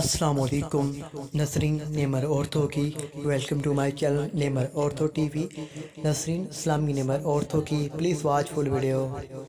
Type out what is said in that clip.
असलकुम नसरीन नेमर औरतों की वेलकम टू माय चैनल नेमर औरतों टीवी नसरीन इस्लामी नेमर औरतों की प्लीज़ वॉच फुल वीडियो